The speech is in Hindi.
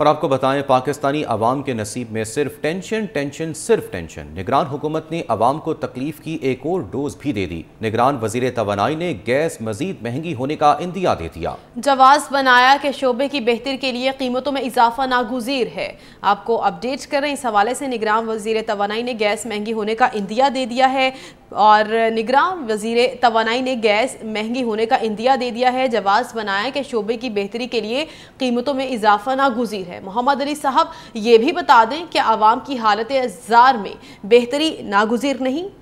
और आपको बताएं पाकिस्तानी आवाम के नसीब में सिर्फ टेंशन टेंशन सिर्फ टेंशन निगरान हुकूमत ने आवाम को तकलीफ की एक और डोज भी दे दी निगरान वजीर तोानाई ने गैस मजीद महंगी होने का इंदिया दे दिया जवाब बनाया कि शोबे की बेहतर के लिए कीमतों में इजाफा नागुजीर है आपको अपडेट करें इस हवाले से निगरान वजीर तोानाई ने गैस महंगी होने का इंदिया दे दिया है और निगरान वजीर तोानाई ने गैस महंगी होने का इंदिया दे दिया है जवाब बनाया कि शोबे की बेहतरी के लिए कीमतों में इजाफा गुजीर है मोहम्मद अली साहब ये भी बता दें कि आवाम की हालत जार में बेहतरी नागुजीर नहीं